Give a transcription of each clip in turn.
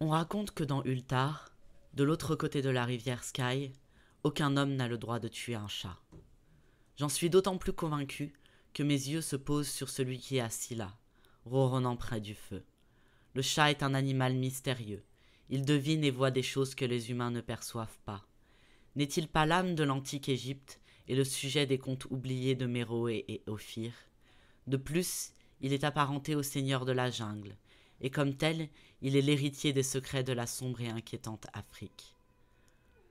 On raconte que dans Ultar, de l'autre côté de la rivière Sky, aucun homme n'a le droit de tuer un chat. J'en suis d'autant plus convaincu que mes yeux se posent sur celui qui est assis là, ronronnant près du feu. Le chat est un animal mystérieux. Il devine et voit des choses que les humains ne perçoivent pas. N'est-il pas l'âme de l'antique Égypte et le sujet des contes oubliés de Méroé et Ophir De plus, il est apparenté au seigneur de la jungle, et comme tel, il est l'héritier des secrets de la sombre et inquiétante Afrique.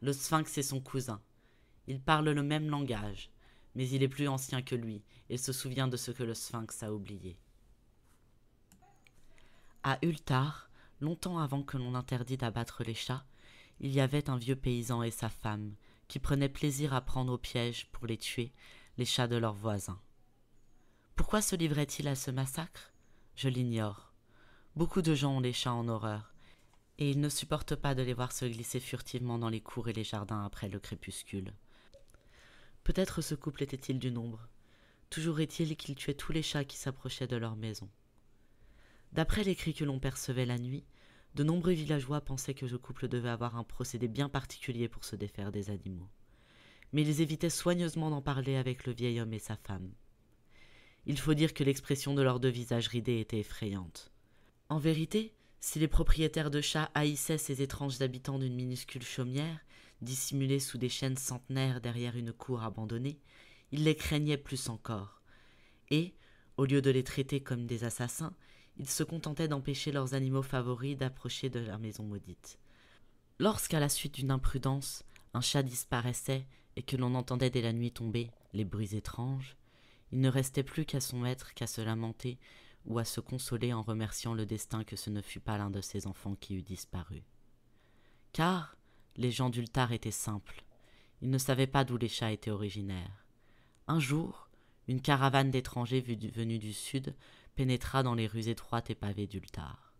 Le sphinx est son cousin. Il parle le même langage, mais il est plus ancien que lui et se souvient de ce que le sphinx a oublié. À Ultar, longtemps avant que l'on interdit d'abattre les chats, il y avait un vieux paysan et sa femme qui prenaient plaisir à prendre au piège pour les tuer les chats de leurs voisins. Pourquoi se livraient-ils à ce massacre Je l'ignore Beaucoup de gens ont les chats en horreur, et ils ne supportent pas de les voir se glisser furtivement dans les cours et les jardins après le crépuscule. Peut-être ce couple était-il du nombre. Toujours est-il qu'il tuait tous les chats qui s'approchaient de leur maison. D'après les cris que l'on percevait la nuit, de nombreux villageois pensaient que ce couple devait avoir un procédé bien particulier pour se défaire des animaux. Mais ils évitaient soigneusement d'en parler avec le vieil homme et sa femme. Il faut dire que l'expression de leurs deux visages ridés était effrayante. En vérité, si les propriétaires de chats haïssaient ces étranges habitants d'une minuscule chaumière, dissimulés sous des chaînes centenaires derrière une cour abandonnée, ils les craignaient plus encore. Et, au lieu de les traiter comme des assassins, ils se contentaient d'empêcher leurs animaux favoris d'approcher de la maison maudite. Lorsqu'à la suite d'une imprudence, un chat disparaissait et que l'on entendait dès la nuit tomber les bruits étranges, il ne restait plus qu'à son maître qu'à se lamenter ou à se consoler en remerciant le destin que ce ne fut pas l'un de ses enfants qui eût disparu. Car les gens d'Ultar étaient simples. Ils ne savaient pas d'où les chats étaient originaires. Un jour, une caravane d'étrangers venus du sud pénétra dans les rues étroites et pavées d'Ultar.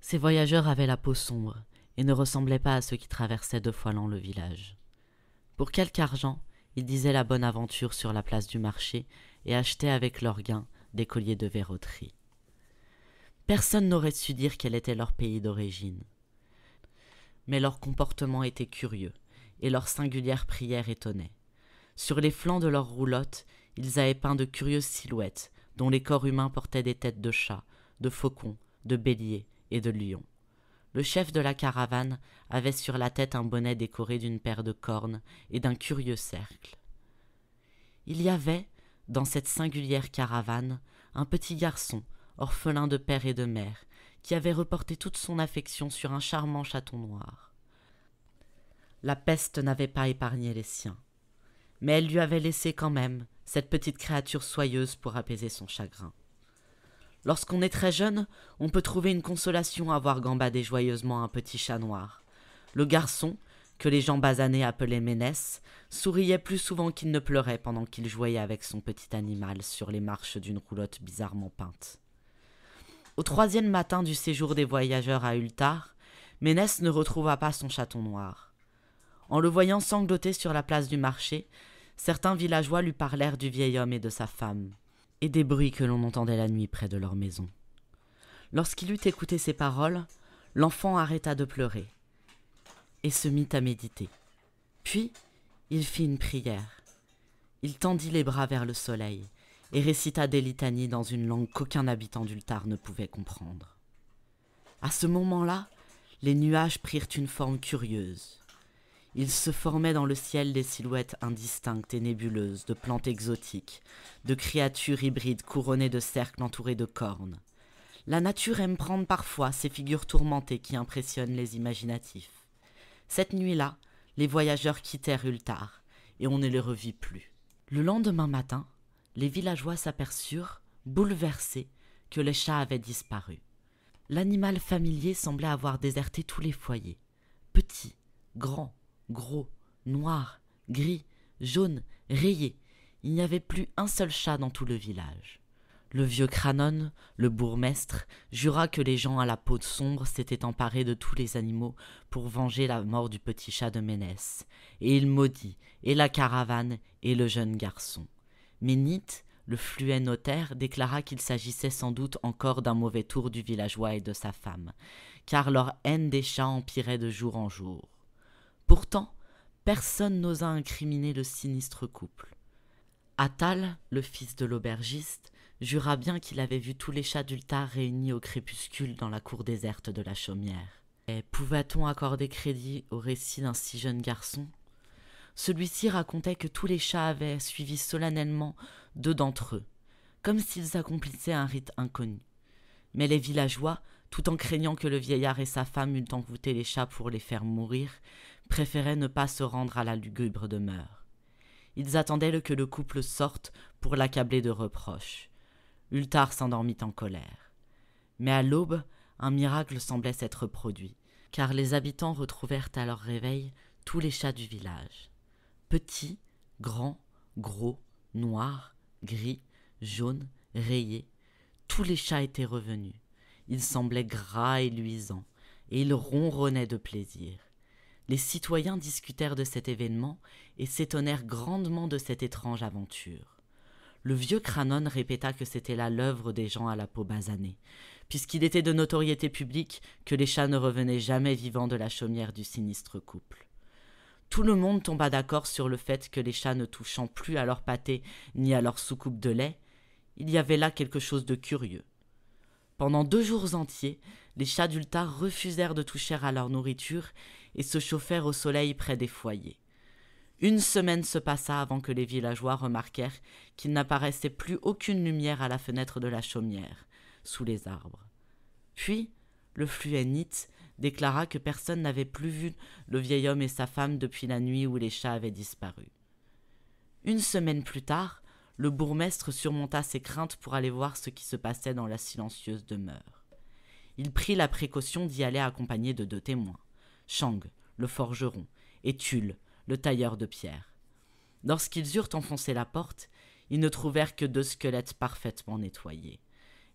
Ces voyageurs avaient la peau sombre et ne ressemblaient pas à ceux qui traversaient deux fois l'an le village. Pour quelque argent, ils disaient la bonne aventure sur la place du marché et achetaient avec leurs gains des colliers de verroterie. Personne n'aurait su dire quel était leur pays d'origine. Mais leur comportement était curieux, et leur singulière prière étonnait. Sur les flancs de leurs roulottes, ils avaient peint de curieuses silhouettes, dont les corps humains portaient des têtes de chats, de faucons, de béliers et de lions. Le chef de la caravane avait sur la tête un bonnet décoré d'une paire de cornes et d'un curieux cercle. Il y avait, dans cette singulière caravane, un petit garçon, orphelin de père et de mère, qui avait reporté toute son affection sur un charmant chaton noir. La peste n'avait pas épargné les siens, mais elle lui avait laissé quand même cette petite créature soyeuse pour apaiser son chagrin. Lorsqu'on est très jeune, on peut trouver une consolation à voir gambader joyeusement un petit chat noir. Le garçon, que les gens basanés appelaient Ménès, souriait plus souvent qu'il ne pleurait pendant qu'il jouait avec son petit animal sur les marches d'une roulotte bizarrement peinte. Au troisième matin du séjour des voyageurs à Ultar, Ménès ne retrouva pas son chaton noir. En le voyant sangloter sur la place du marché, certains villageois lui parlèrent du vieil homme et de sa femme, et des bruits que l'on entendait la nuit près de leur maison. Lorsqu'il eut écouté ces paroles, l'enfant arrêta de pleurer et se mit à méditer. Puis, il fit une prière. Il tendit les bras vers le soleil et récita des litanies dans une langue qu'aucun habitant d'Ultar ne pouvait comprendre. À ce moment-là, les nuages prirent une forme curieuse. Il se formait dans le ciel des silhouettes indistinctes et nébuleuses de plantes exotiques, de créatures hybrides couronnées de cercles entourés de cornes. La nature aime prendre parfois ces figures tourmentées qui impressionnent les imaginatifs. Cette nuit-là, les voyageurs quittèrent Ultar, et on ne les revit plus. Le lendemain matin, les villageois s'aperçurent, bouleversés, que les chats avaient disparu. L'animal familier semblait avoir déserté tous les foyers. Petit, grand, gros, noir, gris, jaune, rayé, il n'y avait plus un seul chat dans tout le village. Le vieux Cranon, le bourgmestre, jura que les gens à la peau de sombre s'étaient emparés de tous les animaux pour venger la mort du petit chat de Ménès, et il maudit, et la caravane, et le jeune garçon. Mais Nith, le fluet notaire, déclara qu'il s'agissait sans doute encore d'un mauvais tour du villageois et de sa femme, car leur haine des chats empirait de jour en jour. Pourtant, personne n'osa incriminer le sinistre couple. Attal, le fils de l'aubergiste, jura bien qu'il avait vu tous les chats d'Ultar réunis au crépuscule dans la cour déserte de la chaumière. Et pouvait-on accorder crédit au récit d'un si jeune garçon Celui-ci racontait que tous les chats avaient suivi solennellement deux d'entre eux, comme s'ils accomplissaient un rite inconnu. Mais les villageois, tout en craignant que le vieillard et sa femme eût envoûté les chats pour les faire mourir, préféraient ne pas se rendre à la lugubre demeure. Ils attendaient que le couple sorte pour l'accabler de reproches. Ultar s'endormit en colère. Mais à l'aube, un miracle semblait s'être produit, car les habitants retrouvèrent à leur réveil tous les chats du village. Petits, grands, gros, noirs, gris, jaunes, rayés, tous les chats étaient revenus. Ils semblaient gras et luisants, et ils ronronnaient de plaisir. Les citoyens discutèrent de cet événement et s'étonnèrent grandement de cette étrange aventure le vieux Cranon répéta que c'était là l'œuvre des gens à la peau basanée, puisqu'il était de notoriété publique que les chats ne revenaient jamais vivants de la chaumière du sinistre couple. Tout le monde tomba d'accord sur le fait que les chats ne touchant plus à leur pâté ni à leur soucoupe de lait, il y avait là quelque chose de curieux. Pendant deux jours entiers, les chats d'Ulta refusèrent de toucher à leur nourriture et se chauffèrent au soleil près des foyers. Une semaine se passa avant que les villageois remarquèrent qu'il n'apparaissait plus aucune lumière à la fenêtre de la chaumière, sous les arbres. Puis, le fluennite déclara que personne n'avait plus vu le vieil homme et sa femme depuis la nuit où les chats avaient disparu. Une semaine plus tard, le bourgmestre surmonta ses craintes pour aller voir ce qui se passait dans la silencieuse demeure. Il prit la précaution d'y aller accompagné de deux témoins, Chang, le forgeron, et Tulle, le tailleur de pierre. Lorsqu'ils eurent enfoncé la porte, ils ne trouvèrent que deux squelettes parfaitement nettoyés,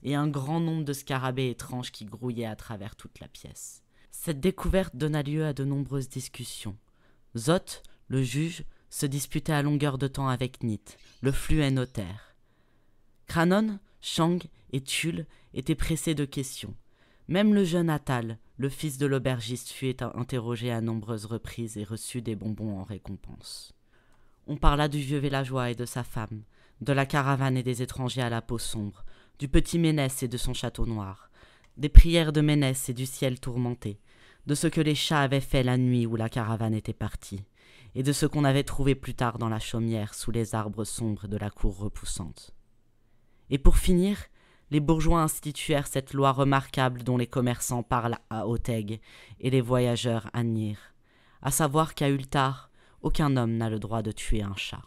et un grand nombre de scarabées étranges qui grouillaient à travers toute la pièce. Cette découverte donna lieu à de nombreuses discussions. Zot, le juge, se disputait à longueur de temps avec Nit, le fluet notaire. Cranon, Shang et Tulle étaient pressés de questions, même le jeune Attal, le fils de l'aubergiste, fut interrogé à nombreuses reprises et reçut des bonbons en récompense. On parla du vieux villageois et de sa femme, de la caravane et des étrangers à la peau sombre, du petit Ménès et de son château noir, des prières de Ménès et du ciel tourmenté, de ce que les chats avaient fait la nuit où la caravane était partie, et de ce qu'on avait trouvé plus tard dans la chaumière sous les arbres sombres de la cour repoussante. Et pour finir, les bourgeois instituèrent cette loi remarquable dont les commerçants parlent à Oteg et les voyageurs à Nir, à savoir qu'à Ultar, aucun homme n'a le droit de tuer un chat.